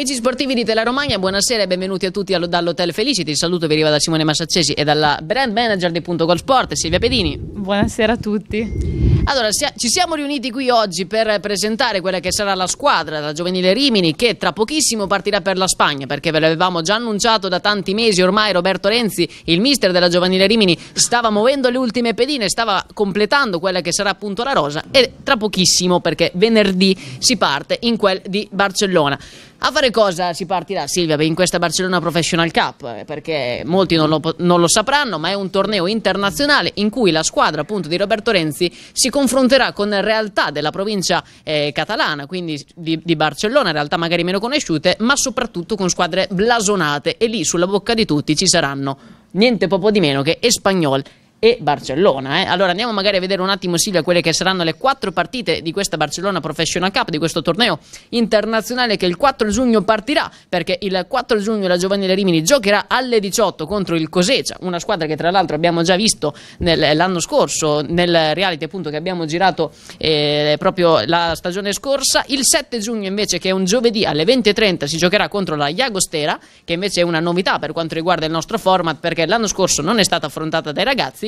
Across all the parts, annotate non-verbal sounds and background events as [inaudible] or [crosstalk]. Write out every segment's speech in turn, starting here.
Amici sportivi di Tela Romagna, buonasera e benvenuti a tutti dall'Hotel Felicity. Il saluto vi arriva da Simone Massaccesi e dalla brand manager di Punto Gol Sport, Silvia Pedini. Buonasera a tutti. Allora, ci siamo riuniti qui oggi per presentare quella che sarà la squadra la giovanile Rimini che tra pochissimo partirà per la Spagna perché ve l'avevamo già annunciato da tanti mesi ormai Roberto Renzi, il mister della giovanile Rimini, stava muovendo le ultime pedine, stava completando quella che sarà appunto la rosa e tra pochissimo perché venerdì si parte in quel di Barcellona. A fare cosa si partirà Silvia in questa Barcellona Professional Cup? Eh, perché molti non lo, non lo, sapranno, ma è un torneo internazionale in cui la squadra appunto di Roberto Renzi si confronterà con realtà della provincia eh, catalana, quindi di, di, Barcellona, realtà magari meno conosciute, ma soprattutto con squadre blasonate e lì sulla bocca di tutti ci saranno niente poco di meno che Espagnol e Barcellona. Eh. Allora andiamo magari a vedere un attimo Silvia quelle che saranno le quattro partite di questa Barcellona Professional Cup, di questo torneo internazionale che il 4 giugno partirà, perché il 4 giugno la Giovanile Rimini giocherà alle 18 contro il Cosecia, una squadra che tra l'altro abbiamo già visto nel, l'anno scorso nel reality appunto che abbiamo girato eh, proprio la stagione scorsa. Il 7 giugno invece che è un giovedì alle 20.30 si giocherà contro la Iagostera, che invece è una novità per quanto riguarda il nostro format perché l'anno scorso non è stata affrontata dai ragazzi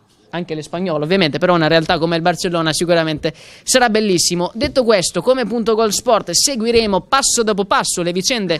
anche l'Espagnolo ovviamente, però una realtà come il Barcellona sicuramente sarà bellissimo. Detto questo, come punto gol sport seguiremo passo dopo passo le vicende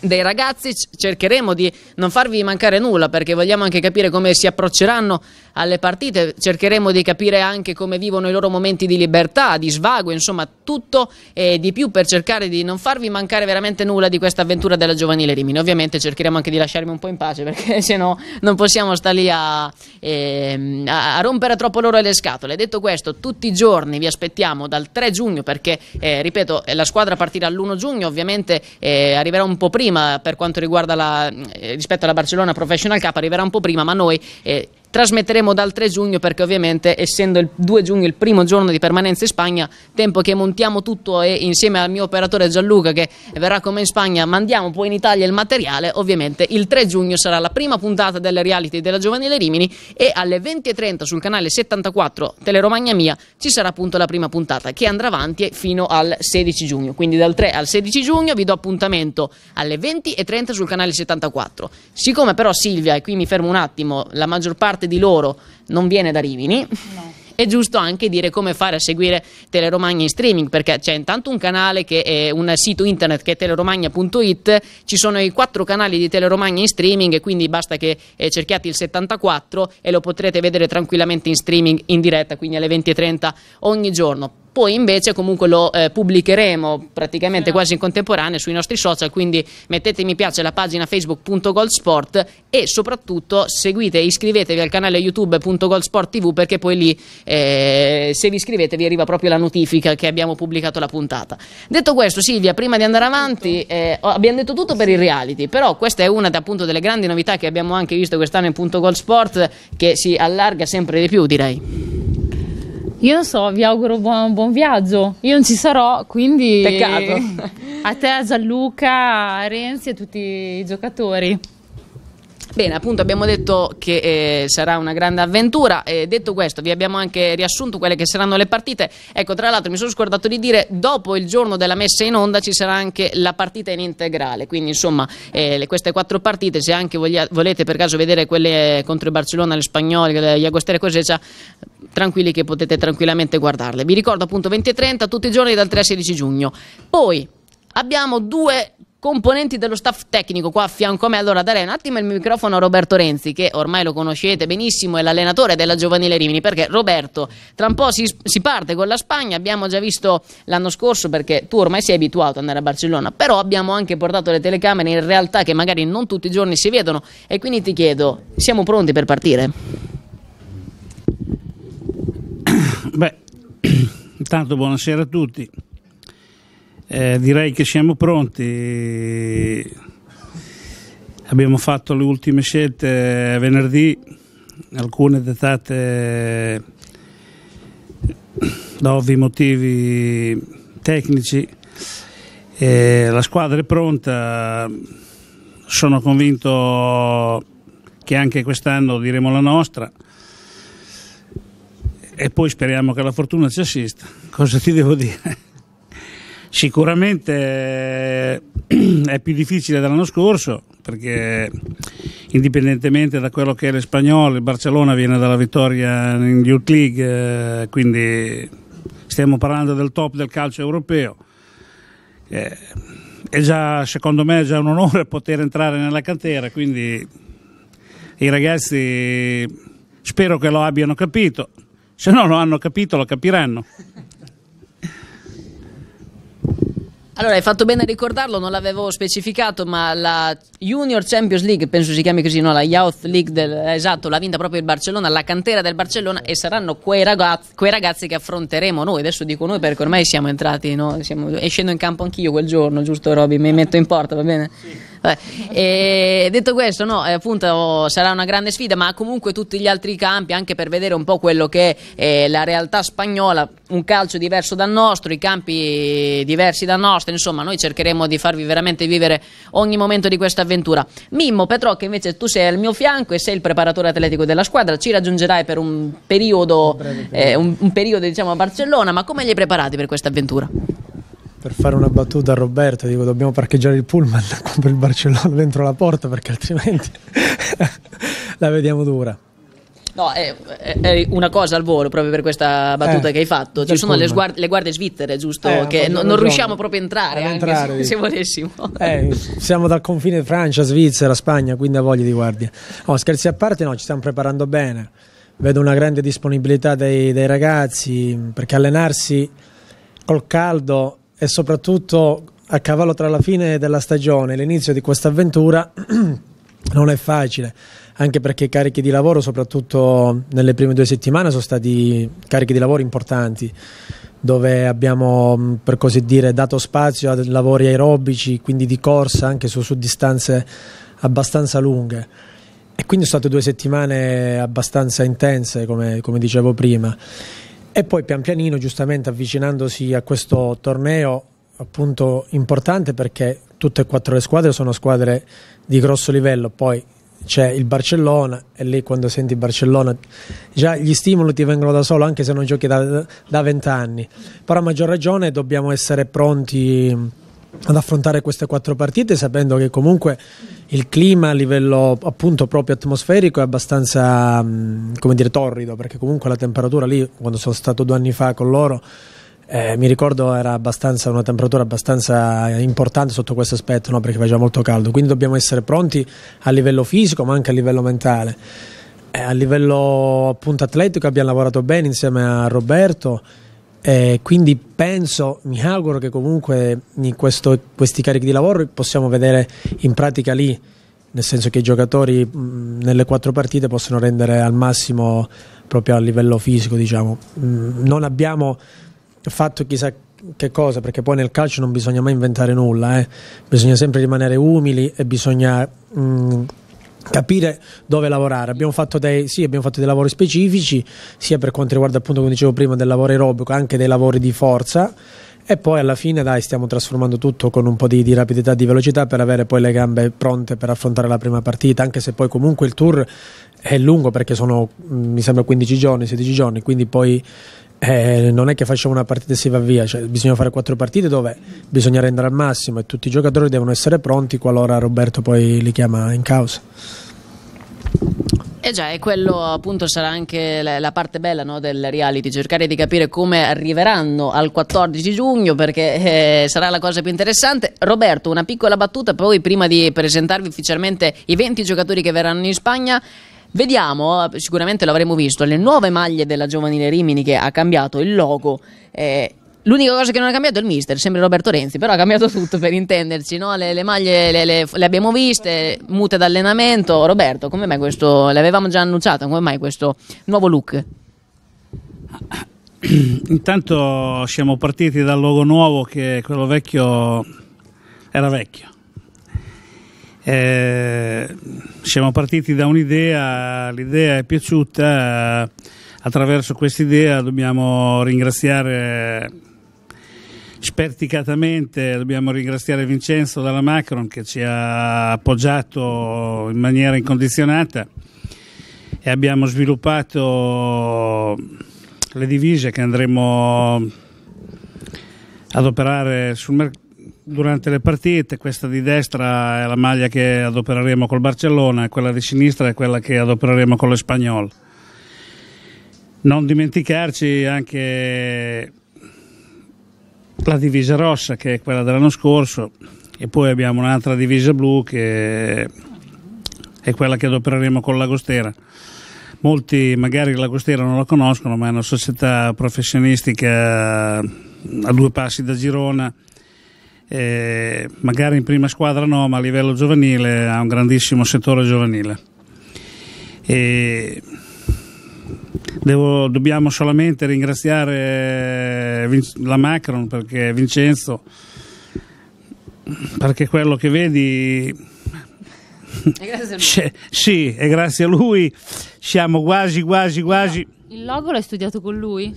dei ragazzi, cercheremo di non farvi mancare nulla perché vogliamo anche capire come si approcceranno alle partite, cercheremo di capire anche come vivono i loro momenti di libertà, di svago, insomma tutto e di più per cercare di non farvi mancare veramente nulla di questa avventura della giovanile Rimini. Ovviamente cercheremo anche di lasciarmi un po' in pace [laughs] perché se no non possiamo stare lì a, eh, a, a, rompere troppo loro le scatole. Detto questo, tutti i giorni vi aspettiamo dal 3 giugno perché, eh, ripeto, eh, la squadra partirà l'1 giugno, ovviamente eh, arriverà un po' prima per quanto riguarda la, eh, rispetto alla Barcellona Professional Cup, arriverà un po' prima, ma noi... Eh, trasmetteremo dal 3 giugno perché ovviamente essendo il 2 giugno il primo giorno di permanenza in Spagna, tempo che montiamo tutto e insieme al mio operatore Gianluca che verrà come in Spagna mandiamo poi in Italia il materiale, ovviamente il 3 giugno sarà la prima puntata delle reality della giovanile Rimini e alle 20.30 sul canale 74 Teleromagna Mia ci sarà appunto la prima puntata che andrà avanti fino al 16 giugno, quindi dal 3 al 16 giugno vi do appuntamento alle 20.30 sul canale 74. Siccome però Silvia, e qui mi fermo un attimo, la maggior parte parte di loro non viene da Rimini. No. [laughs] È giusto anche dire come fare a seguire Teleromagna in streaming, perché c'è intanto un canale che è un sito internet che è teleromagna.it, ci sono i quattro canali di Teleromagna in streaming e quindi basta che eh, cerchiate il 74 e lo potrete vedere tranquillamente in streaming in diretta, quindi alle 20.30 ogni giorno poi invece comunque lo eh, pubblicheremo praticamente no. quasi in contemporanea sui nostri social, quindi mettete mi piace alla pagina facebook.goldsport e soprattutto seguite e iscrivetevi al canale youtube.goldsporttv perché poi lì eh, se vi iscrivete vi arriva proprio la notifica che abbiamo pubblicato la puntata. Detto questo Silvia, prima di andare avanti eh, abbiamo detto tutto per il reality, però questa è una appunto, delle grandi novità che abbiamo anche visto quest'anno in punto Goldsport che si allarga sempre di più direi. Io non so, vi auguro buon, buon viaggio. Io non ci sarò, quindi. Peccato. [laughs] a te, a Gianluca, a Renzi e a tutti i giocatori. Bene, appunto abbiamo detto che eh, sarà una grande avventura e detto questo vi abbiamo anche riassunto quelle che saranno le partite. Ecco, tra l'altro mi sono scordato di dire dopo il giorno della messa in onda ci sarà anche la partita in integrale, quindi insomma eh, queste quattro partite se anche voglia, volete per caso vedere quelle contro il Barcellona, le Spagnoli, gli Agostere, e già tranquilli che potete tranquillamente guardarle. Vi ricordo appunto 20.30 tutti i giorni dal 3 al 16 giugno. Poi abbiamo due componenti dello staff tecnico qua a fianco a me. Allora darei un attimo il microfono a Roberto Renzi, che ormai lo conoscete benissimo, è l'allenatore della giovanile Rimini, perché Roberto, tra un po' si, si parte con la Spagna, abbiamo già visto l'anno scorso perché tu ormai sei abituato ad andare a Barcellona, però abbiamo anche portato le telecamere in realtà che magari non tutti i giorni si vedono e quindi ti chiedo, siamo pronti per partire? Beh, [coughs] intanto buonasera a tutti. Eh, direi che siamo pronti. Abbiamo fatto le ultime scelte venerdì, alcune dettate da ovvi motivi tecnici. Eh, la squadra è pronta, sono convinto che anche quest'anno diremo la nostra e poi speriamo che la fortuna ci assista. Cosa ti devo dire? Sicuramente eh, [clears throat] è più difficile dell'anno scorso perché indipendentemente da quello che è l'Espagnol, il Barcellona viene dalla vittoria in Youth League, eh, quindi stiamo parlando del top del calcio europeo. Eh, è già, secondo me, è già un onore [laughs] poter entrare nella cantera, quindi i ragazzi spero che lo abbiano capito, se no lo hanno capito lo capiranno. Allora, hai fatto bene a ricordarlo, non l'avevo specificato, ma la Junior Champions League, penso si chiami così, no? La Youth League, del, esatto, l'ha vinta proprio il Barcellona, la cantera del Barcellona e saranno quei ragazzi, quei ragazzi che affronteremo noi. Adesso dico noi perché ormai siamo entrati, no? Siamo, scendo in campo anch'io quel giorno, giusto Roby? Mi metto in porta, va bene? Sì. Eh, e detto questo, no, eh, appunto sarà una grande sfida, ma comunque tutti gli altri campi, anche per vedere un po' quello che è eh, la realtà spagnola, un calcio diverso dal nostro, i campi diversi dal nostro, insomma, noi cercheremo di farvi veramente vivere ogni momento di questa avventura. Mimmo Petrò, che invece tu sei al mio fianco e sei il preparatore atletico della squadra, ci raggiungerai per un periodo, un, Eh, un, un periodo diciamo, a Barcellona, ma come li hai preparati per questa avventura? per fare una battuta a Roberto, dico dobbiamo parcheggiare il pullman [laughs] contro il Barcellona dentro la porta perché altrimenti [laughs] la vediamo dura. No, è, è, una cosa al volo proprio per questa battuta eh, che hai fatto. Ci cioè, sono le, sguard- le, guardie svizzere, giusto? Eh, che no, non riusciamo proprio a entrare, a entrare [laughs] se, se, volessimo. Eh, siamo dal confine Francia, Svizzera, Spagna, quindi ha voglia di guardie. No, scherzi a parte, no, ci stiamo preparando bene. Vedo una grande disponibilità dei, dei ragazzi perché allenarsi col caldo e soprattutto a cavallo tra la fine della stagione e l'inizio di questa avventura [clears throat] non è facile, anche perché i carichi di lavoro, soprattutto nelle prime due settimane, sono stati carichi di lavoro importanti, dove abbiamo, mm, per così dire, dato spazio a lavori aerobici, quindi di corsa, anche su, su distanze abbastanza lunghe. E quindi sono state due settimane abbastanza intense, come, come dicevo prima. E poi pian pianino, giustamente avvicinandosi a questo torneo appunto importante perché tutte e quattro le squadre sono squadre di grosso livello, poi c'è il Barcellona e lì quando senti Barcellona già gli stimoli ti vengono da solo anche se non giochi da vent'anni, però a maggior ragione dobbiamo essere pronti ad affrontare queste quattro partite sapendo che comunque il clima a livello appunto proprio atmosferico è abbastanza mm, come dire torrido perché comunque la temperatura lì quando sono stato due anni fa con loro eh, mi ricordo era una temperatura abbastanza importante sotto questo aspetto no? perché faceva molto caldo quindi dobbiamo essere pronti a livello fisico ma anche a livello mentale eh, a livello appunto atletico abbiamo lavorato bene insieme a Roberto eh, quindi penso, mi auguro che comunque in questo, questi carichi di lavoro possiamo vedere in pratica lì, nel senso che i giocatori mh, mm, nelle quattro partite possono rendere al massimo proprio a livello fisico. Diciamo. Mh, mm, non abbiamo fatto chissà che cosa, perché poi nel calcio non bisogna mai inventare nulla, eh. bisogna sempre rimanere umili e bisogna mh, mm, capire dove lavorare. Abbiamo fatto, dei, sì, abbiamo fatto dei lavori specifici, sia per quanto riguarda appunto, come dicevo prima, del lavoro aerobico, anche dei lavori di forza. E poi alla fine, dai, stiamo trasformando tutto con un po' di, di rapidità, di velocità per avere poi le gambe pronte per affrontare la prima partita, anche se poi comunque il tour è lungo perché sono, mm, mi sembra, 15 giorni, 16 giorni, quindi poi eh, non è che facciamo una partita e si va via, cioè, bisogna fare quattro partite dove bisogna rendere al massimo e tutti i giocatori devono essere pronti qualora Roberto poi li chiama in causa. E eh già, e quello appunto sarà anche la, la parte bella no, del reality, cercare di capire come arriveranno al 14 giugno perché eh, sarà la cosa più interessante. Roberto, una piccola battuta poi prima di presentarvi ufficialmente i 20 giocatori che verranno in Spagna. Vediamo, sicuramente l'avremo visto, le nuove maglie della giovanile Rimini che ha cambiato il logo. Eh, L'unica cosa che non ha cambiato è il mister, sembra Roberto Renzi, però ha cambiato tutto per intenderci, no? le, le, maglie le, le, le, abbiamo viste, mute d'allenamento. Roberto, come mai questo, l'avevamo già annunciato, come mai questo nuovo look? [clears throat] Intanto siamo partiti dal logo nuovo che quello vecchio era vecchio eh, siamo partiti da un'idea, l'idea è piaciuta, attraverso quest'idea dobbiamo ringraziare sperticatamente, dobbiamo ringraziare Vincenzo dalla Macron che ci ha appoggiato in maniera incondizionata e abbiamo sviluppato le divise che andremo ad operare sul mercato durante le partite, questa di destra è la maglia che adopereremo col Barcellona e quella di sinistra è quella che adopereremo con lo l'Espagnol. Non dimenticarci anche la divisa rossa che è quella dell'anno scorso e poi abbiamo un'altra divisa blu che è quella che adopereremo con l'Agostera. Molti magari l'Agostera non la conoscono ma è una società professionistica eh, a due passi da Girona eh, magari in prima squadra no, ma a livello giovanile ha un grandissimo settore giovanile. E devo, dobbiamo solamente ringraziare eh, la Macron perché Vincenzo, perché quello che vedi è sì, e grazie a lui siamo quasi, quasi, quasi. il logo l'hai studiato con lui?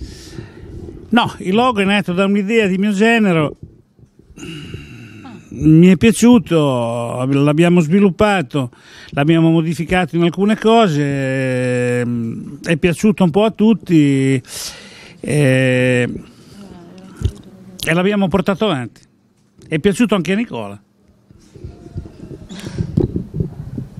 No, il logo è nato da un'idea di mio genero Mm. mi è piaciuto, l'abbiamo sviluppato, l'abbiamo modificato in alcune cose, eh, è piaciuto un po' a tutti e, eh, e l'abbiamo portato avanti. È piaciuto anche a Nicola.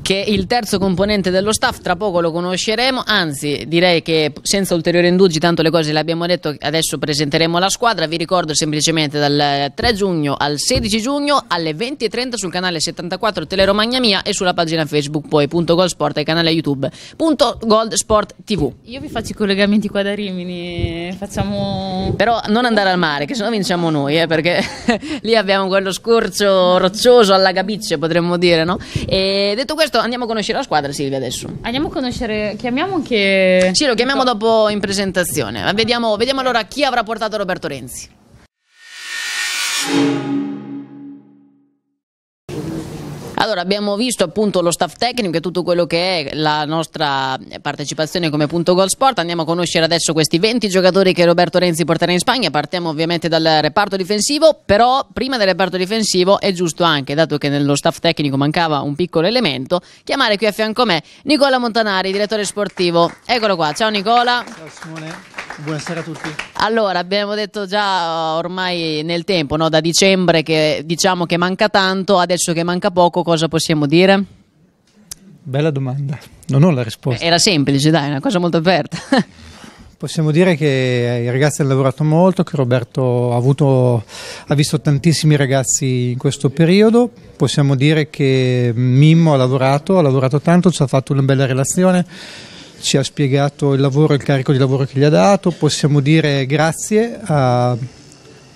che il terzo componente dello staff tra poco lo conosceremo, anzi direi che senza ulteriori indugi, tanto le cose le abbiamo detto, adesso presenteremo la squadra, vi ricordo semplicemente dal 3 giugno al 16 giugno alle 20.30 sul canale 74 Teleromagna Mia e sulla pagina Facebook poi punto Goldsport e canale YouTube punto Goldsport TV. Io vi faccio i collegamenti qua da Rimini, facciamo... Però non andare al mare, che sennò vinciamo noi, eh, perché [laughs] lì abbiamo quello scorcio roccioso alla gabiccia, potremmo dire, no? E detto questo questo andiamo a conoscere la squadra Silvia adesso. Andiamo a conoscere, chiamiamo anche... Sì, lo chiamiamo ecco. dopo in presentazione. Vediamo, vediamo allora chi avrà portato Roberto Renzi. Allora, abbiamo visto appunto lo staff tecnico e tutto quello che è la nostra partecipazione come punto Goal Sport. Andiamo a conoscere adesso questi 20 giocatori che Roberto Renzi porterà in Spagna. Partiamo ovviamente dal reparto difensivo, però prima del reparto difensivo è giusto anche, dato che nello staff tecnico mancava un piccolo elemento, chiamare qui a fianco a me Nicola Montanari, direttore sportivo. Eccolo qua, ciao Nicola. Ciao Simone. Buonasera a tutti. Allora, abbiamo detto già uh, ormai nel tempo, no? da dicembre che diciamo che manca tanto, adesso che manca poco, cosa cosa possiamo dire? Bella domanda, non ho la risposta. Era semplice, dai, è una cosa molto aperta. [laughs] Possiamo dire che i ragazzi hanno lavorato molto, che Roberto ha, avuto, ha, visto tantissimi ragazzi in questo periodo, possiamo dire che Mimmo ha lavorato, ha lavorato tanto, ci ha fatto una bella relazione, ci ha spiegato il lavoro, il carico di lavoro che gli ha dato, possiamo dire grazie a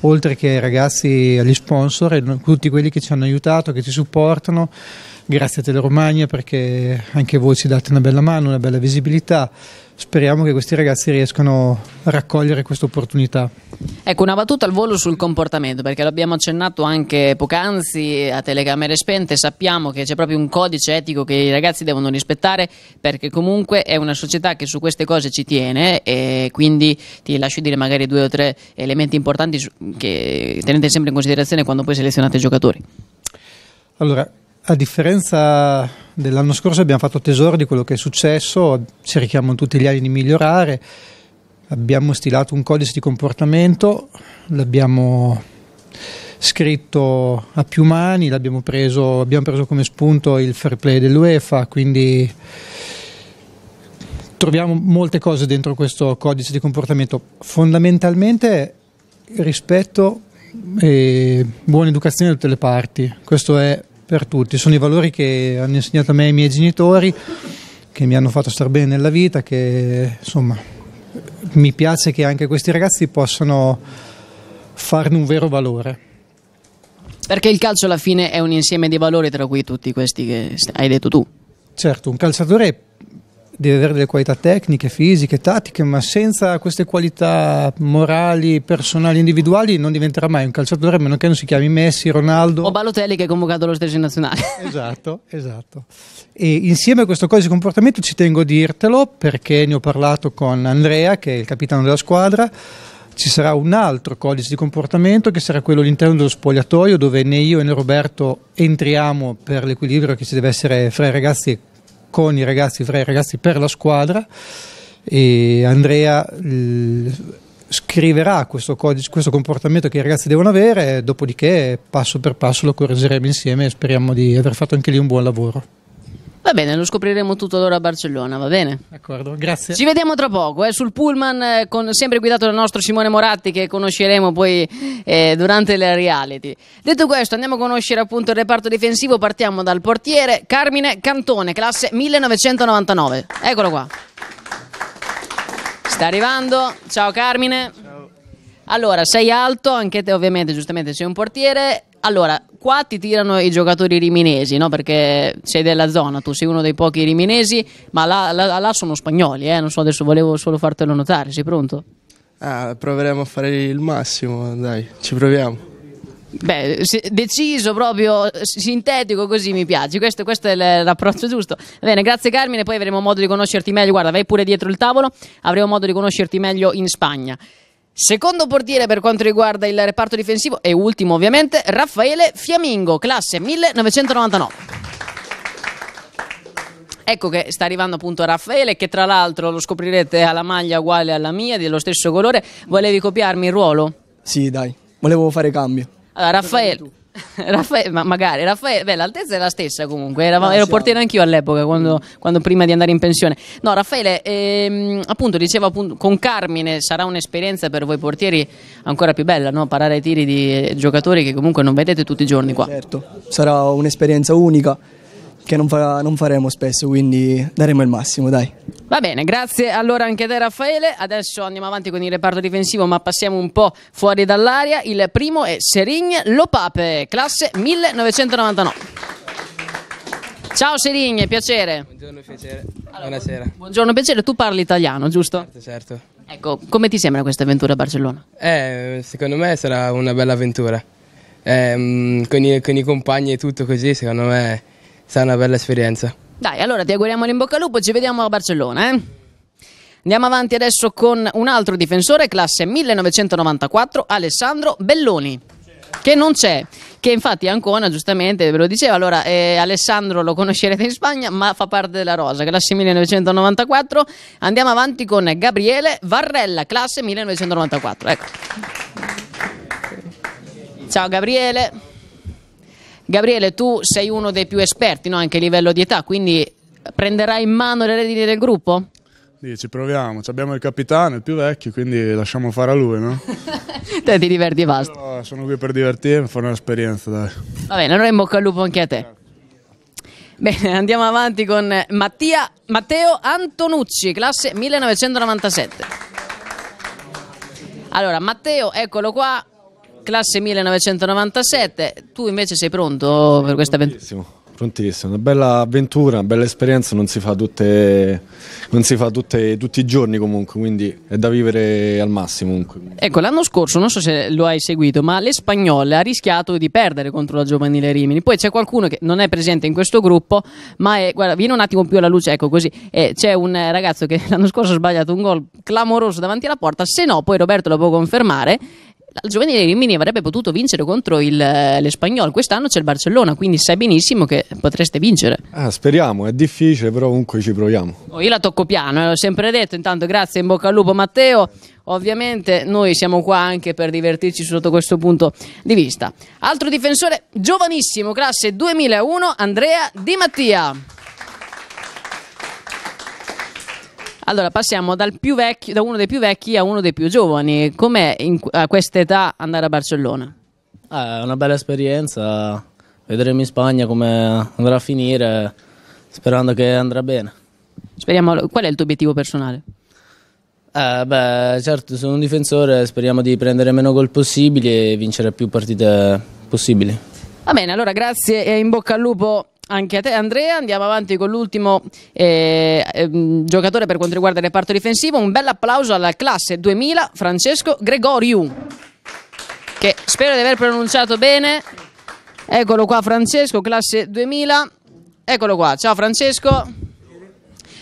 oltre che ai ragazzi, agli sponsor e tutti quelli che ci hanno aiutato, che ci supportano Grazie a Tele Romagna perché anche voi ci date una bella mano, una bella visibilità. Speriamo che questi ragazzi riescano a raccogliere questa opportunità. Ecco, una battuta al volo sul comportamento, perché l'abbiamo accennato anche poc'anzi a telecamere spente, sappiamo che c'è proprio un codice etico che i ragazzi devono rispettare, perché comunque è una società che su queste cose ci tiene e quindi ti lascio dire magari due o tre elementi importanti che tenete sempre in considerazione quando poi selezionate i giocatori. Allora, a differenza dell'anno scorso abbiamo fatto tesoro di quello che è successo, cerchiamo tutti gli anni di migliorare, abbiamo stilato un codice di comportamento, l'abbiamo scritto a più mani, abbiamo preso come spunto il fair play dell'UEFA, quindi troviamo molte cose dentro questo codice di comportamento, fondamentalmente rispetto e buona educazione da tutte le parti, questo è per tutti. Sono i valori che hanno insegnato a me i miei genitori, che mi hanno fatto star bene nella vita, che insomma mi piace che anche questi ragazzi possano farne un vero valore. Perché il calcio alla fine è un insieme di valori tra cui tutti questi che hai detto tu. Certo, un calciatore deve avere delle qualità tecniche, fisiche, tattiche, ma senza queste qualità morali, personali, individuali non diventerà mai un calciatore, a meno che non si chiami Messi, Ronaldo. O Balotelli che è convocato allo stage nazionale. [laughs] esatto, esatto. E insieme a questo codice di comportamento ci tengo a dirtelo perché ne ho parlato con Andrea, che è il capitano della squadra ci sarà un altro codice di comportamento che sarà quello all'interno dello spogliatoio dove né io né Roberto entriamo per l'equilibrio che ci deve essere fra i ragazzi con i ragazzi, fra i ragazzi per la squadra e Andrea scriverà questo, codice, questo comportamento che i ragazzi devono avere, dopodiché passo per passo lo correggeremo insieme e speriamo di aver fatto anche lì un buon lavoro. Va bene, lo scopriremo tutto allora a Barcellona, va bene? D'accordo, grazie. Ci vediamo tra poco, eh, sul pullman, eh, con, sempre guidato dal nostro Simone Moratti, che conosceremo poi eh, durante le reality. Detto questo, andiamo a conoscere appunto il reparto difensivo, partiamo dal portiere Carmine Cantone, classe 1999. Eccolo qua. Sta arrivando, ciao Carmine. Ciao. Allora, sei alto, anche te ovviamente, giustamente sei un portiere, allora, qua ti tirano i giocatori riminesi, no? perché sei della zona, tu sei uno dei pochi riminesi, ma là, là, là sono spagnoli, eh? non so, adesso volevo solo fartelo notare, sei pronto? Ah, proveremo a fare il massimo, dai, ci proviamo. Beh, deciso proprio, sintetico così mi piace, questo, questo è l'approccio giusto. Bene, grazie Carmine, poi avremo modo di conoscerti meglio, guarda, vai pure dietro il tavolo, avremo modo di conoscerti meglio in Spagna. Secondo portiere per quanto riguarda il reparto difensivo e ultimo ovviamente Raffaele Fiamingo, classe 1999. Ecco che sta arrivando appunto Raffaele, che tra l'altro lo scoprirete ha la maglia uguale alla mia, dello stesso colore. Volevi copiarmi il ruolo? Sì, dai, volevo fare cambio. Allora, Raffaele. [laughs] Raffaele, ma magari Raffaele, beh, l'altezza è la stessa comunque. Era, ah, ero portiere anch'io all'epoca, quando, quando, prima di andare in pensione. No, Raffaele, ehm, appunto, dicevo appunto, con Carmine sarà un'esperienza per voi portieri ancora più bella, no? Parare ai tiri di giocatori che comunque non vedete tutti i giorni qua. Certo, sarà un'esperienza unica che non, fa, non, faremo spesso, quindi daremo il massimo, dai. Va bene, grazie allora anche a te Raffaele. Adesso andiamo avanti con il reparto difensivo, ma passiamo un po' fuori dall'aria, Il primo è Serigne Lopape, classe 1999. Ciao Serigne, piacere. Buongiorno, piacere. Allora, Buonasera. Buongiorno, piacere. Tu parli italiano, giusto? Certo, certo. Ecco, come ti sembra questa avventura a Barcellona? Eh, secondo me sarà una bella avventura. Eh, con, i, con i compagni e tutto così, secondo me sarà una bella esperienza. Dai, allora ti auguriamo in bocca al lupo, ci vediamo a Barcellona, eh? Andiamo avanti adesso con un altro difensore, classe 1994, Alessandro Belloni, che non c'è, che infatti Ancona giustamente ve lo diceva, allora eh, Alessandro lo conoscerete in Spagna, ma fa parte della rosa, classe 1994. Andiamo avanti con Gabriele Varrella, classe 1994. Ecco. Ciao Gabriele. Gabriele, tu sei uno dei più esperti no? anche a livello di età, quindi prenderai in mano le redini del gruppo? Dì, ci proviamo, abbiamo il capitano, il più vecchio, quindi lasciamo fare a lui, no? [laughs] te ti diverti e basta. Io sono qui per divertirmi, fare un'esperienza, dai. Va bene, allora in bocca al lupo anche a te. Bene, andiamo avanti con Mattia, Matteo Antonucci, classe 1997. Allora, Matteo, eccolo qua, classe 1997, tu invece sei pronto per questa avventura? Prontissimo, una bella avventura, una bella esperienza, non si fa, tutte, non si fa tutte, tutti i giorni comunque, quindi è da vivere al massimo. Comunque. Ecco, l'anno scorso, non so se lo hai seguito, ma l'Espagnol ha rischiato di perdere contro la giovanile Rimini, poi c'è qualcuno che non è presente in questo gruppo, ma è, guarda, viene un attimo più alla luce, ecco così, eh, c'è un eh, ragazzo che [laughs] l'anno scorso ha sbagliato un gol clamoroso davanti alla porta, se no poi Roberto lo può confermare, la giovanile Rimini avrebbe potuto vincere contro il, eh, l'Espagnol. Quest'anno c'è il Barcellona, quindi sai benissimo che potreste vincere. Ah, speriamo, è difficile, però comunque ci proviamo. Oh, io la tocco piano, l'ho eh, sempre detto. Intanto, grazie, in bocca al lupo, Matteo. Ovviamente noi siamo qua anche per divertirci sotto questo punto di vista. Altro difensore giovanissimo, classe 2001, Andrea Di Mattia. Allora passiamo vecchi, da uno dei più vecchi a uno dei più giovani. Com'è in, a questa età andare a Barcellona? Eh, è eh, una bella esperienza, vedremo in Spagna come andrà a finire, sperando che andrà bene. Speriamo, qual è il tuo obiettivo personale? Eh, beh, certo, sono un difensore, speriamo di prendere meno gol possibili e vincere più partite possibili. Va bene, allora grazie e in bocca al lupo anche a te Andrea, andiamo avanti con l'ultimo eh, ehm, giocatore per quanto riguarda il reparto difensivo, un bel applauso alla classe 2000 Francesco Gregoriu, che spero di aver pronunciato bene, eccolo qua Francesco, classe 2000, eccolo qua, ciao Francesco,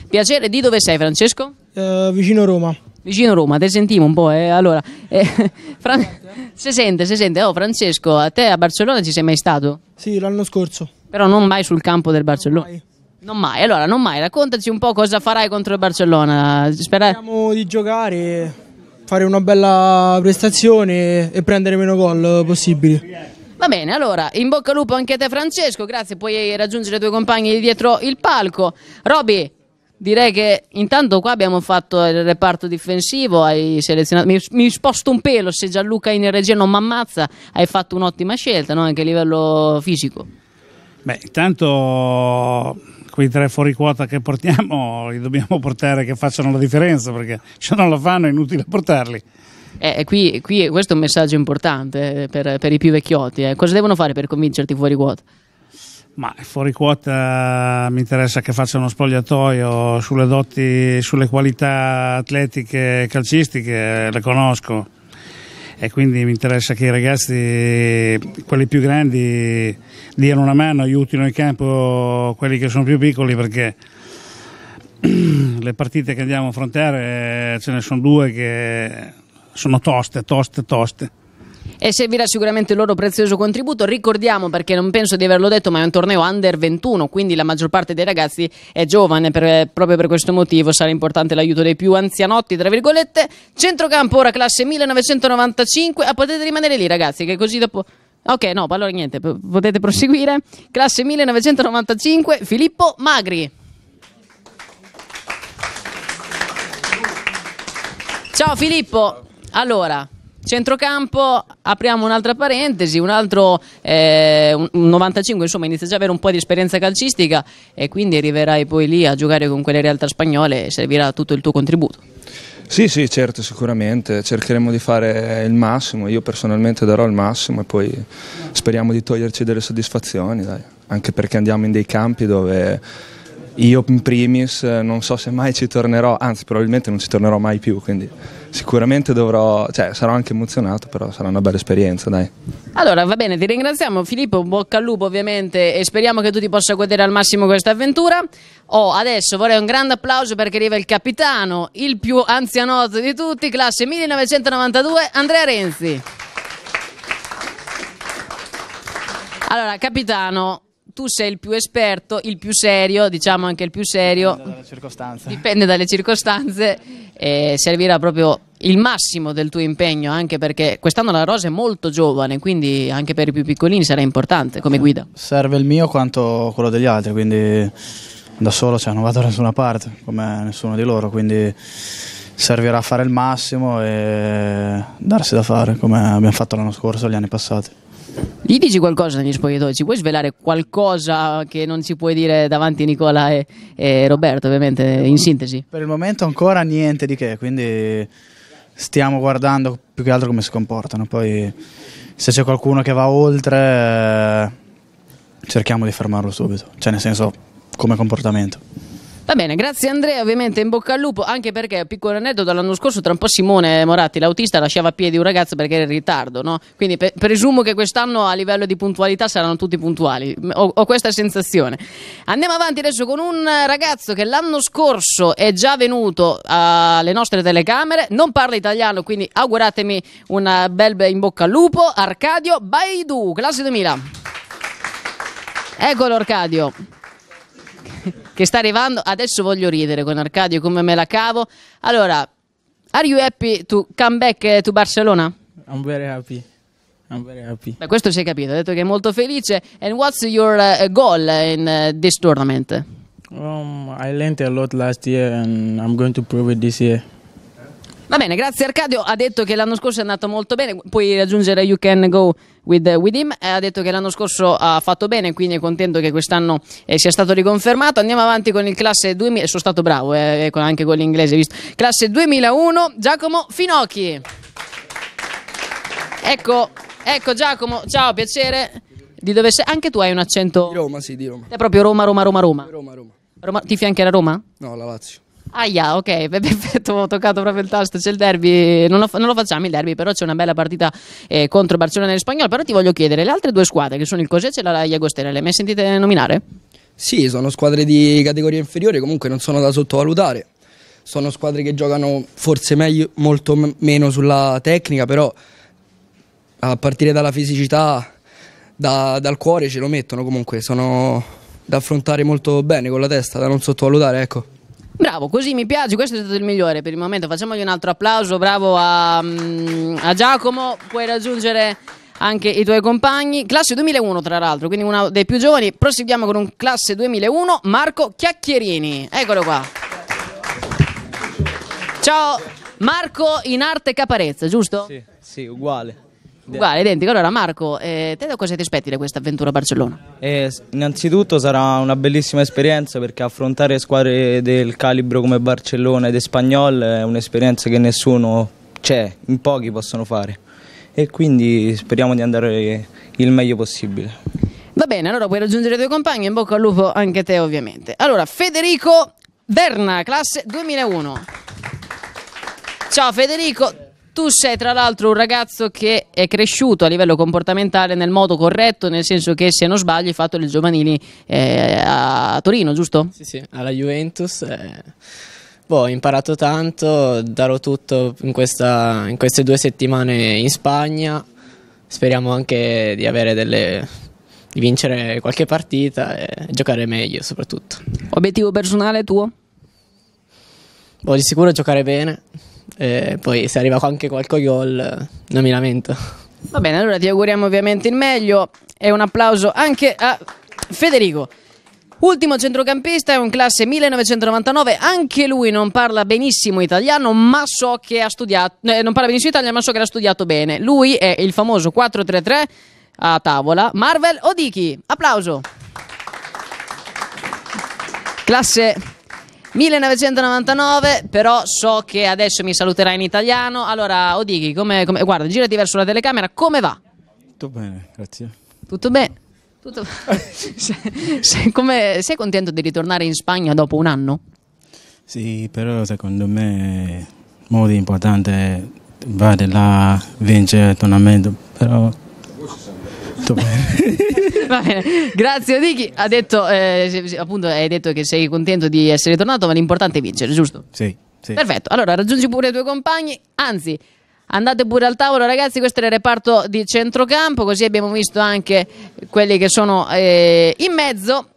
piacere, di dove sei Francesco? Uh, vicino Roma vicino Roma, te sentivo un po'. Eh? Allora, eh, [laughs] Fran- si sente, si sente. Oh, Francesco, a te a Barcellona ci sei mai stato? Sì, l'anno scorso. Però non mai sul campo del Barcellona. Non mai. Allora, non mai. Raccontaci un po' cosa farai contro il Barcellona. Spera... Speriamo di giocare, fare una bella prestazione e prendere meno gol possibili. Va bene, allora, in bocca al lupo anche a te Francesco, grazie, puoi raggiungere i tuoi compagni dietro il palco. Roby, direi che intanto qua abbiamo fatto il reparto difensivo, hai selezionato, mi, mi sposto un pelo se Gianluca in regia non mi ammazza, hai fatto un'ottima scelta, no? anche a livello fisico. Beh, intanto quei tre fuori quota che portiamo li dobbiamo portare che facciano la differenza perché se non lo fanno è inutile portarli. Eh, qui, qui, questo è un messaggio importante eh, per, per i più vecchiotti. Eh. Cosa devono fare per convincerti fuori quota? Ma fuori quota mi interessa che faccia uno spogliatoio sulle doti, sulle qualità atletiche e calcistiche, le conosco e quindi mi interessa che i ragazzi, quelli più grandi, diano una mano, aiutino in campo quelli che sono più piccoli perché [clears throat] le partite che andiamo a affrontare eh, ce ne sono due che sono toste, toste, toste e servirà sicuramente il loro prezioso contributo. Ricordiamo, perché non penso di averlo detto, ma è un torneo under 21, quindi la maggior parte dei ragazzi è giovane, per, proprio per questo motivo sarà importante l'aiuto dei più anzianotti, tra virgolette. Centrocampo ora classe 1995, ah, potete rimanere lì ragazzi, che così dopo... Ok, no, allora niente, potete proseguire. Classe 1995, Filippo Magri. Ciao Filippo, allora... Centrocampo, apriamo un'altra parentesi, un altro eh, un 95, insomma, inizia già ad avere un po' di esperienza calcistica e quindi arriverai poi lì a giocare con quelle realtà spagnole e servirà tutto il tuo contributo. Sì, sì, certo, sicuramente cercheremo di fare il massimo, io personalmente darò il massimo e poi speriamo di toglierci delle soddisfazioni, dai. anche perché andiamo in dei campi dove io in primis eh, non so se mai ci tornerò, anzi probabilmente non ci tornerò mai più, quindi sicuramente dovrò, cioè sarò anche emozionato, però sarà una bella esperienza, dai. Allora, va bene, ti ringraziamo Filippo, un bocca al lupo ovviamente e speriamo che tu ti possa godere al massimo questa avventura. Oh, adesso vorrei un grande applauso perché arriva il capitano, il più anzianotto di tutti, classe 1992, Andrea Renzi. Allora, capitano, tu sei il più esperto, il più serio, diciamo anche il più serio. Dipende dalle circostanze. Dipende dalle circostanze eh, servirà proprio il massimo del tuo impegno, anche perché quest'anno la rosa è molto giovane, quindi anche per i più piccolini sarà importante come guida. Serve il mio quanto quello degli altri, quindi da solo cioè, non vado da nessuna parte, come nessuno di loro, quindi servirà a fare il massimo e darsi da fare come abbiamo fatto l'anno scorso e gli anni passati. Gli dici qualcosa negli spogliatoi? Ci puoi svelare qualcosa che non ci puoi dire davanti Nicola e, e Roberto, ovviamente, in sintesi? Per il momento ancora niente di che, quindi stiamo guardando più che altro come si comportano. Poi se c'è qualcuno che va oltre, eh, cerchiamo di fermarlo subito, cioè nel senso come comportamento. Va bene, grazie Andrea, ovviamente in bocca al lupo, anche perché, piccolo aneddoto, l'anno scorso tra un po' Simone Moratti, l'autista, lasciava a piedi un ragazzo perché era in ritardo, no? Quindi pe- presumo che quest'anno a livello di puntualità saranno tutti puntuali, ho-, ho questa sensazione. Andiamo avanti adesso con un ragazzo che l'anno scorso è già venuto alle nostre telecamere, non parla italiano, quindi auguratemi un bel in bocca al lupo, Arcadio Baidu, classe 2000. Eccolo Arcadio che sta arrivando. Adesso voglio ridere con Arcadio come me la cavo. Allora, are you happy to come back eh, to Barcelona? I'm very happy. I'm very happy. Beh, questo si è capito, ha detto che è molto felice. And what's your uh, goal in uh, this tournament? Um, I learned a lot last year and I'm going to prove it this year. Va bene, grazie Arcadio. Ha detto che l'anno scorso è andato molto bene. Puoi raggiungere You Can Go With, with Him. Eh, ha detto che l'anno scorso ha fatto bene, quindi è contento che quest'anno eh, sia stato riconfermato. Andiamo avanti con il classe 2000. Eh, sono stato bravo eh, eh anche con l'inglese, visto. Classe 2001, Giacomo Finocchi. Ecco, ecco Giacomo, ciao, piacere. Di dove sei? Anche tu hai un accento. Di Roma, sì, di Roma. È proprio Roma, Roma, Roma, Roma. Roma, Roma. Roma... Ti fianchi a Roma? No, la Lazio. Aia, ok, [laughs] perfetto, ho toccato proprio il tasto, c'è il derby, non lo, non lo facciamo il derby, però c'è una bella partita eh, contro Barcellona e Spagnolo, però ti voglio chiedere, le altre due squadre che sono il Cosece e la Iagostera, le hai mai sentite nominare? Sì, sono squadre di categoria inferiore, comunque non sono da sottovalutare, sono squadre che giocano forse meglio, molto m- meno sulla tecnica, però a partire dalla fisicità, da, dal cuore ce lo mettono comunque, sono da affrontare molto bene con la testa, da non sottovalutare, ecco. Bravo, così mi piace, questo è stato il migliore per il momento. Facciamogli un altro applauso, bravo a, mm, a Giacomo, puoi raggiungere anche i tuoi compagni. Classe 2001, tra l'altro, quindi uno dei più giovani. Proseguiamo con un classe 2001, Marco Chiacchierini. Eccolo qua. Ciao, Marco in arte caparezza, giusto? Sì, sì, uguale. Uguale, identico. Allora Marco, eh, te da cosa ti aspetti da questa avventura a Barcellona? Eh, innanzitutto sarà una bellissima esperienza perché affrontare squadre del calibro come Barcellona ed Espagnol è un'esperienza che nessuno c'è, in pochi possono fare e quindi speriamo di andare il meglio possibile. Va bene, allora puoi raggiungere i tuoi compagni, in bocca al lupo anche te ovviamente. Allora, Federico Verna, classe 2001. Ciao Federico, Ciao. Tu sei tra l'altro un ragazzo che è cresciuto a livello comportamentale nel modo corretto, nel senso che se non sbaglio hai fatto le giovanili eh, a Torino, giusto? Sì, sì, alla Juventus. Eh, boh, ho imparato tanto, darò tutto in, questa, in queste due settimane in Spagna. Speriamo anche di avere delle di vincere qualche partita e giocare meglio soprattutto. Obiettivo personale tuo? Boh, di sicuro giocare bene, e poi se arriva anche qualche gol, non mi lamento. Va bene, allora ti auguriamo ovviamente il meglio e un applauso anche a Federico. Ultimo centrocampista è un classe 1999, anche lui non parla benissimo italiano, ma so che ha studiato, eh, non parla benissimo italiano, ma so che l'ha studiato bene. Lui è il famoso 433 a tavola, Marvel Odiki. Applauso. Classe 1999, però so che adesso mi saluterà in italiano. Allora, Odighi, come, come, guarda, girati verso la telecamera, come va? Tutto bene, grazie. Tutto bene? Tutto... sei, [laughs] sei, come, sei contento di ritornare in Spagna dopo un anno? Sì, però secondo me è molto importante va là, vince il tornamento, però tutto. [laughs] Va bene, grazie Ricky. Ha detto, eh, appunto, hai detto che sei contento di essere tornato, ma l'importante è vincere, giusto? Sì, sì. Perfetto, allora raggiungi pure i tuoi compagni, anzi... Andate pure al tavolo, ragazzi. Questo è il reparto di centrocampo. Così abbiamo visto anche quelli che sono eh, in mezzo.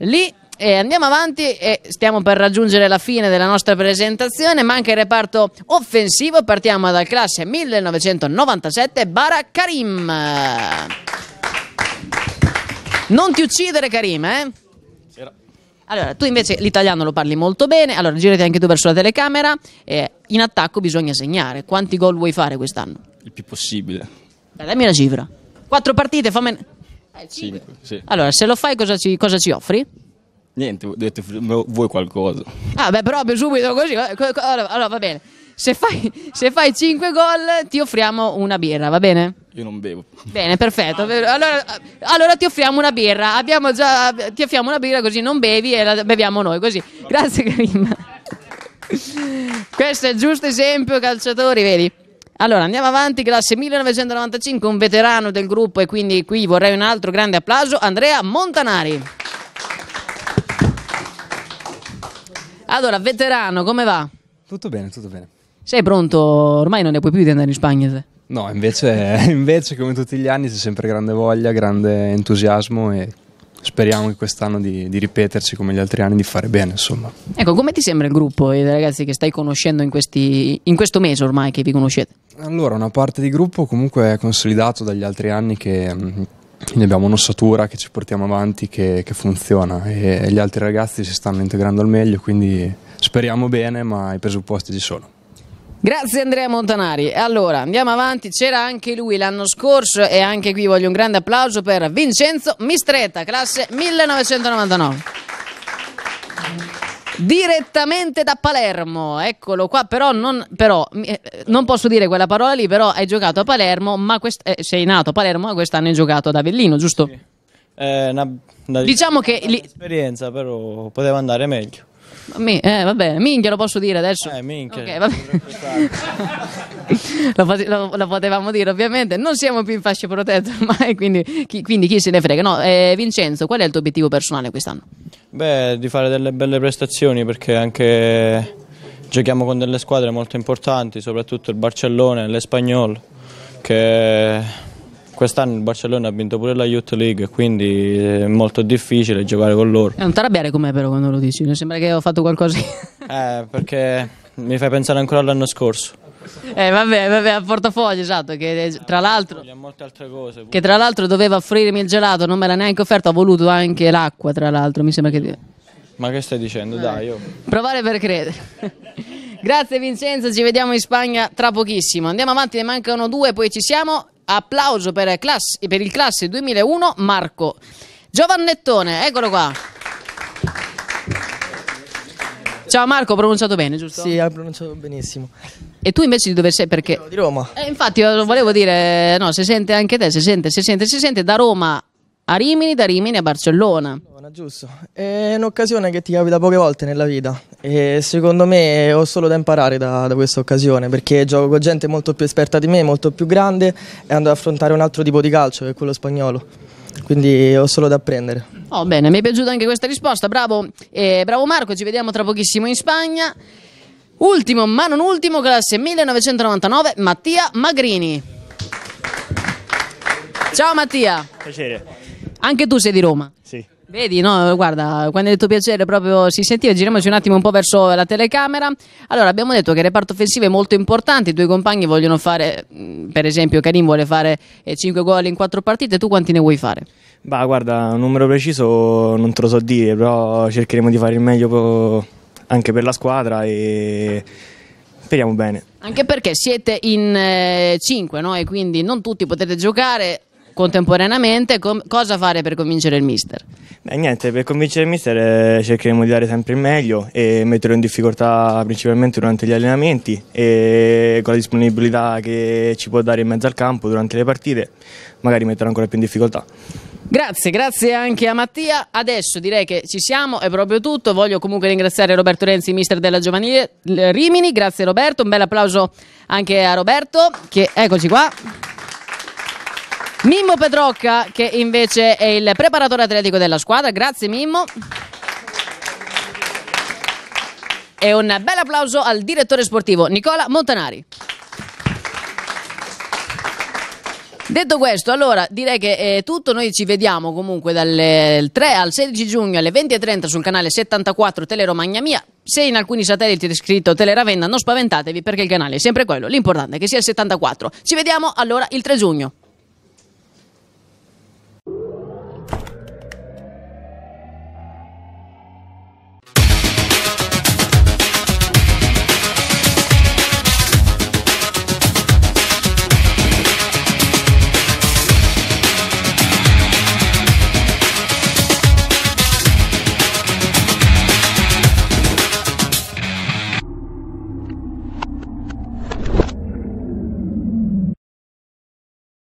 Lì eh, andiamo avanti e stiamo per raggiungere la fine della nostra presentazione, Manca il reparto offensivo. Partiamo dal classe 1997 Bara Karim. Non ti uccidere Karim, eh? C'era. Allora, tu invece l'italiano lo parli molto bene, allora girati anche tu verso la telecamera. Eh, in attacco bisogna segnare. Quanti gol vuoi fare quest'anno? Il più possibile. Dai, dammi la cifra. Quattro partite, fammi... Eh, cinque. Sì, sì. Allora, se lo fai cosa ci, cosa ci offri? Niente, dovete voi qualcosa. Ah, beh, proprio subito così. Allora, allora va bene. Se fai, se fai, 5 gol, ti offriamo una birra, va bene? Io non bevo. Bene, perfetto. Allora, allora ti offriamo una birra. Abbiamo già, ti offriamo una birra così non bevi e la beviamo noi, così. Grazie, Karim. Questo è il giusto esempio, calciatori, vedi? Allora andiamo avanti, classe 1995, un veterano del gruppo e quindi qui vorrei un altro grande applauso, Andrea Montanari. Allora, veterano, come va? Tutto bene, tutto bene. Sei pronto? Ormai non ne puoi più di andare in Spagna te. No, invece, [laughs] invece come tutti gli anni c'è sempre grande voglia, grande entusiasmo e speriamo che quest'anno di, di, ripeterci come gli altri anni, di fare bene insomma. Ecco, come ti sembra il gruppo e i ragazzi che stai conoscendo in, questi, in questo mese ormai che vi conoscete? Allora, una parte di gruppo comunque è consolidato dagli altri anni che, mm, quindi abbiamo un'ossatura che ci portiamo avanti che, che funziona e, e gli altri ragazzi si stanno integrando al meglio, quindi speriamo bene, ma i presupposti ci sono. Grazie Andrea Montanari. Allora andiamo avanti, c'era anche lui l'anno scorso e anche qui voglio un grande applauso per Vincenzo Mistretta, classe 1999 direttamente da Palermo. Eccolo qua, però non, però, eh, non, posso dire quella parola lì, però hai giocato a Palermo, ma quest- eh, sei nato a Palermo, ma quest'anno hai giocato ad Avellino, giusto? Sì. Eh, una, una, diciamo una che... Li- però poteva andare meglio. Mi, eh, vabbè, minchia lo posso dire adesso. Eh, minchia. Okay, [laughs] lo, lo, lo, potevamo dire ovviamente. Non siamo più in fascia protetta ormai, [laughs] quindi chi, quindi chi se ne frega. No, eh, Vincenzo, qual è il tuo obiettivo personale quest'anno? Beh, di fare delle belle prestazioni perché anche giochiamo con delle squadre molto importanti, soprattutto il Barcellona l'Espagnol, che Quest'anno il Barcellona ha vinto pure la Youth League, quindi è molto difficile giocare con loro. Non ti arrabbiare com'è però quando lo dici, mi sembra che ho fatto qualcosa. eh, perché mi fai pensare ancora all'anno scorso. Eh, vabbè, vabbè, a portafoglio, esatto, che tra l'altro... Che tra l'altro doveva offrirmi il gelato, non me l'ha neanche offerto, ha voluto anche l'acqua, tra l'altro, mi sembra che... Ma che stai dicendo? Eh. Dai, io... Provare per credere. Grazie Vincenzo, ci vediamo in Spagna tra pochissimo. Andiamo avanti, ne mancano due, poi ci siamo applauso per, class- per il classe 2001 Marco Giovannettone, eccolo qua. Ciao Marco, ho pronunciato bene, giusto? Sì, hai pronunciato benissimo. E tu invece di dove sei? Perché... Di Roma. Eh, infatti, volevo dire, no, si sente anche te, si sente, si sente, si sente da Roma a Rimini, da Rimini a Barcellona. Giusto, è un'occasione che ti capita poche volte nella vita e secondo me ho solo da imparare da, da questa occasione perché gioco con gente molto più esperta di me, molto più grande e andrò ad affrontare un altro tipo di calcio che è quello spagnolo, quindi ho solo da apprendere. Oh bene, mi è piaciuta anche questa risposta, bravo, eh, bravo Marco, ci vediamo tra pochissimo in Spagna. Ultimo ma non ultimo, classe 1999, Mattia Magrini. Ciao Mattia. Piacere. Anche tu sei di Roma? Sì. Vedi, no, guarda, quando hai detto piacere proprio si sentiva, giriamoci un attimo un po' verso la telecamera. Allora, abbiamo detto che il reparto offensivo è molto importante, i tuoi compagni vogliono fare, mm, per esempio Karim vuole fare 5 eh, gol in 4 partite, tu quanti ne vuoi fare? Bah, guarda, un numero preciso non te lo so dire, però cercheremo di fare il meglio anche per la squadra e speriamo bene. Anche perché siete in 5, eh, no? E quindi non tutti potete giocare, contemporaneamente. Com- cosa fare per convincere il mister? Beh, niente, per convincere il mister eh, cercheremo di dare sempre il meglio e metterlo in difficoltà principalmente durante gli allenamenti e con la disponibilità che ci può dare in mezzo al campo durante le partite, magari metterlo ancora più in difficoltà. Grazie, grazie anche a Mattia. Adesso direi che ci siamo, è proprio tutto. Voglio comunque ringraziare Roberto Renzi, mister della giovanile Rimini. Grazie Roberto, un bel applauso anche a Roberto che eccoci qua. Mimmo Petrocca, che invece è il preparatore atletico della squadra. Grazie Mimmo. E un bel applauso al direttore sportivo Nicola Montanari. Detto questo, allora direi che è eh, tutto. Noi ci vediamo comunque dal 3 al 16 giugno alle 20.30 sul canale 74 Teleromagna Mia. Se in alcuni satelliti è scritto Teleravenna, non spaventatevi perché il canale è sempre quello. L'importante è che sia il 74. Ci vediamo allora il 3 giugno.